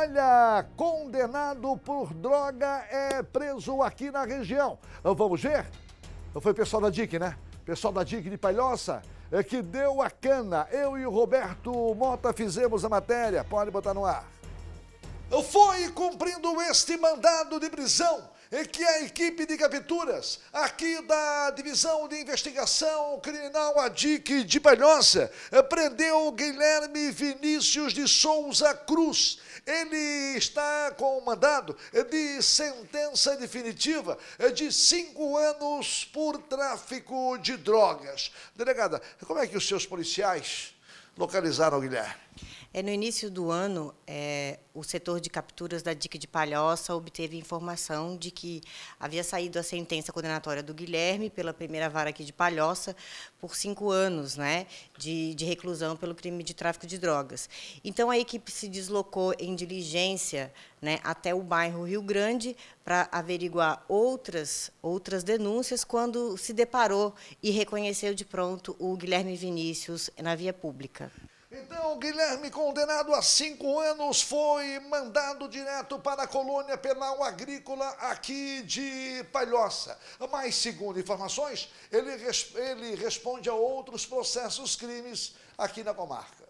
Olha, condenado por droga é preso aqui na região. Então, vamos ver? Então, foi o pessoal da DIC, né? Pessoal da DIC de Palhoça é que deu a cana. Eu e o Roberto Mota fizemos a matéria. Pode botar no ar. Foi cumprindo este mandado de prisão e que a equipe de capturas aqui da Divisão de Investigação Criminal DIC de Palhoça prendeu Guilherme Vinícius. Vinícius de Souza Cruz. Ele está com o mandado de sentença definitiva de cinco anos por tráfico de drogas. Delegada, como é que os seus policiais localizaram, Guilherme? É, no início do ano, é, o setor de capturas da DIC de Palhoça obteve informação de que havia saído a sentença condenatória do Guilherme pela primeira vara aqui de Palhoça por cinco anos né, de, de reclusão pelo crime de tráfico de drogas. Então, a equipe se deslocou em diligência né, até o bairro Rio Grande para averiguar outras, outras denúncias quando se deparou e reconheceu de pronto o Guilherme Vinícius na via pública. Não, Guilherme, condenado a cinco anos, foi mandado direto para a colônia penal agrícola aqui de Palhoça. Mas, segundo informações, ele, ele responde a outros processos crimes aqui na comarca.